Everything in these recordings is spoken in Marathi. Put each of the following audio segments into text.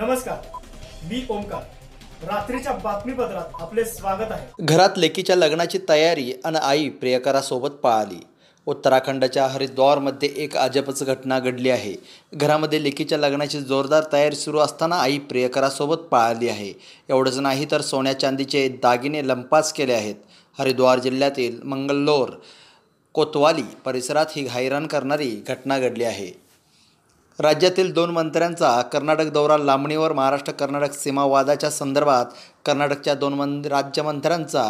नमस्कार मी ओमकार रात्रीच्या बातमीपत्रात आपले स्वागत आहे घरात लेकीच्या लग्नाची तयारी आणि आई प्रियकरासोबत पाळाली उत्तराखंडच्या हरिद्वारमध्ये एक अजबच घटना घडली आहे घरामध्ये लेकीच्या लग्नाची जोरदार तयारी सुरू असताना आई प्रियकरासोबत पाळली आहे एवढंच नाही तर सोन्या चांदीचे दागिने लंपास केले आहेत हरिद्वार जिल्ह्यातील मंगलोर कोतवाली परिसरात ही घायराण करणारी घटना घडली आहे राज्यातील दोन मंत्र्यांचा कर्नाटक दौरा लांबणीवर महाराष्ट्र कर्नाटक सीमावादाच्या संदर्भात कर्नाटकच्या दोन मं राज्यमंत्र्यांचा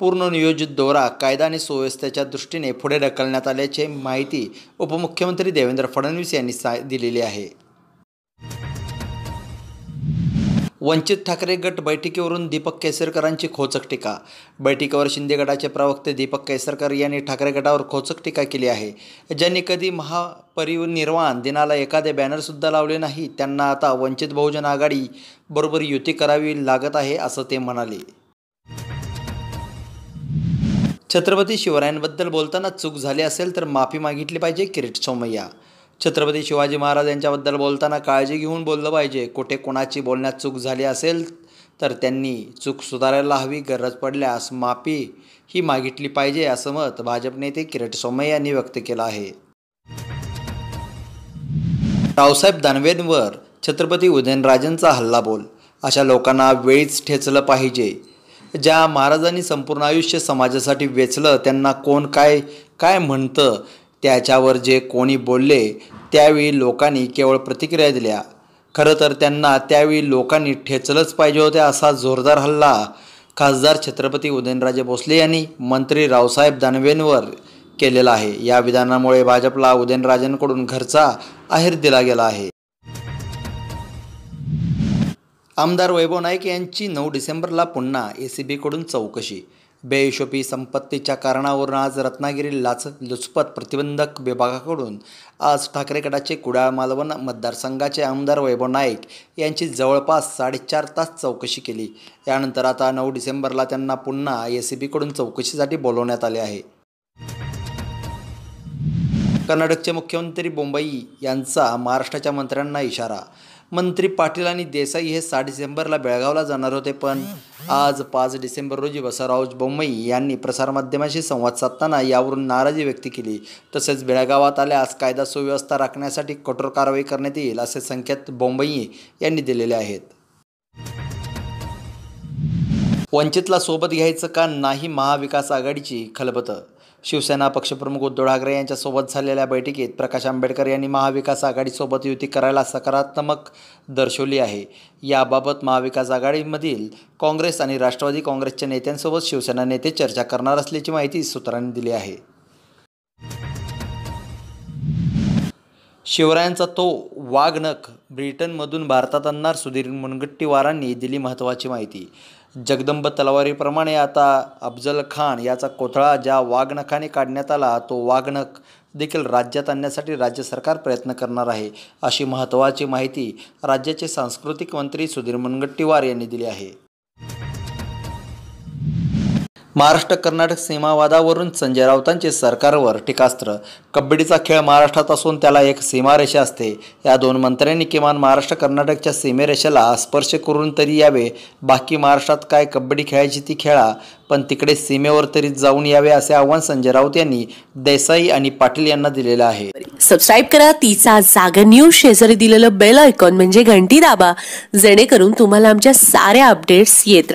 पूर्णनियोजित दौरा कायदा आणि सुव्यवस्थेच्या दृष्टीने पुढे ढकलण्यात आल्याची माहिती उपमुख्यमंत्री देवेंद्र फडणवीस यांनी सा दिलेली आहे वंचित ठाकरे गट बैठकीवरून दीपक केसरकरांची खोचक टीका बैठकीवर शिंदे गटाचे प्रवक्ते दीपक केसरकर यांनी ठाकरे गटावर खोचक टीका केली आहे ज्यांनी कधी महापरिनिर्वाण दिनाला एखादे बॅनरसुद्धा लावले नाही त्यांना आता वंचित बहुजन आघाडी बरोबर युती करावी लागत आहे असं ते म्हणाले छत्रपती शिवरायांबद्दल बोलताना चूक झाली असेल तर माफी मागितली पाहिजे किरीट सोमय्या छत्रपती शिवाजी महाराज यांच्याबद्दल बोलताना काळजी घेऊन बोललं पाहिजे कुठे कोणाची बोलण्यात चूक झाली असेल तर त्यांनी चूक सुधारायला हवी गरज पडल्यास माफी ही मागितली पाहिजे असं मत भाजप नेते किरट सोमय यांनी व्यक्त केलं आहे रावसाहेब दानवेंवर छत्रपती उदयनराजेंचा हल्ला बोल अशा लोकांना वेळीच ठेचलं पाहिजे ज्या महाराजांनी संपूर्ण आयुष्य समाजासाठी वेचलं त्यांना कोण काय काय म्हणतं त्याच्यावर जे कोणी बोलले त्यावेळी लोकांनी केवळ प्रतिक्रिया दिल्या खरं तर त्यांना त्यावेळी लोकांनी ठेचलंच पाहिजे होते असा जोरदार हल्ला खासदार छत्रपती उदयनराजे भोसले यांनी मंत्री रावसाहेब दानवेंवर केलेला आहे या विधानामुळे भाजपला उदयनराजेंकडून घरचा आहेर दिला गेला आहे आमदार वैभव नाईक यांची नऊ डिसेंबरला पुन्हा ए सी चौकशी बेहिशोबी संपत्तीच्या कारणावरून आज रत्नागिरी लाच लुचपत प्रतिबंधक विभागाकडून आज ठाकरे गटाचे कुडाळ मालवण मतदारसंघाचे आमदार वैभव नाईक यांची जवळपास साडेचार तास चौकशी केली यानंतर आता नऊ डिसेंबरला त्यांना पुन्हा एस सी बीकडून चौकशीसाठी बोलवण्यात आले आहे कर्नाटकचे मुख्यमंत्री बोंबई यांचा महाराष्ट्राच्या मंत्र्यांना इशारा मंत्री पाटील आणि देसाई हे सात डिसेंबरला बेळगावला जाणार होते पण आज पाच डिसेंबर रोजी वसराव बोंबई यांनी प्रसारमाध्यमाशी संवाद साधताना यावरून नाराजी व्यक्त केली तसेच बेळगावात आल्यास कायदा सुव्यवस्था राखण्यासाठी कठोर कारवाई करण्यात येईल असे संकेत बोंबई यांनी दिलेले आहेत वंचितला सोबत घ्यायचं का नाही महाविकास आघाडीची खलबतं शिवसेना पक्षप्रमुख उद्धव ठाकरे यांच्यासोबत झालेल्या बैठकीत प्रकाश आंबेडकर यांनी महाविकास आघाडीसोबत युती करायला सकारात्मक दर्शवली आहे याबाबत महाविकास आघाडीमधील काँग्रेस आणि राष्ट्रवादी काँग्रेसच्या नेत्यांसोबत शिवसेना नेते चर्चा करणार असल्याची माहिती सूत्रांनी दिली आहे शिवरायांचा तो वाघनख ब्रिटनमधून भारतात आणणार सुधीर मुनगट्टीवारांनी दिली महत्त्वाची माहिती जगदंब तलवारीप्रमाणे आता अफजल खान याचा कोथळा ज्या वाघनखाने काढण्यात आला तो वाघनख देखील राज्यात आणण्यासाठी राज्य सरकार प्रयत्न करणार आहे अशी महत्त्वाची माहिती राज्याचे सांस्कृतिक मंत्री सुधीर मुनगट्टीवार यांनी दिली आहे महाराष्ट्र कर्नाटक सीमावादावरून संजय राऊतांचे सरकारवर टीकास्त्र कबड्डीचा खेळ महाराष्ट्रात असून त्याला एक सीमारेषा असते या दोन मंत्र्यांनी किमान महाराष्ट्र कर्नाटकच्या सीमेरेषेला स्पर्श करून तरी यावे बाकी महाराष्ट्रात काय कबड्डी खेळायची ती खेळा पण तिकडे सीमेवर तरी जाऊन यावे असे आव्हान संजय राऊत यांनी देसाई आणि पाटील यांना दिलेलं आहे सबस्क्राईब करा तिचा जागर न्यूज शेजारी दिलेलं बेल आयकॉन म्हणजे घंटी दाबा जेणेकरून तुम्हाला आमच्या साऱ्या अपडेट्स येत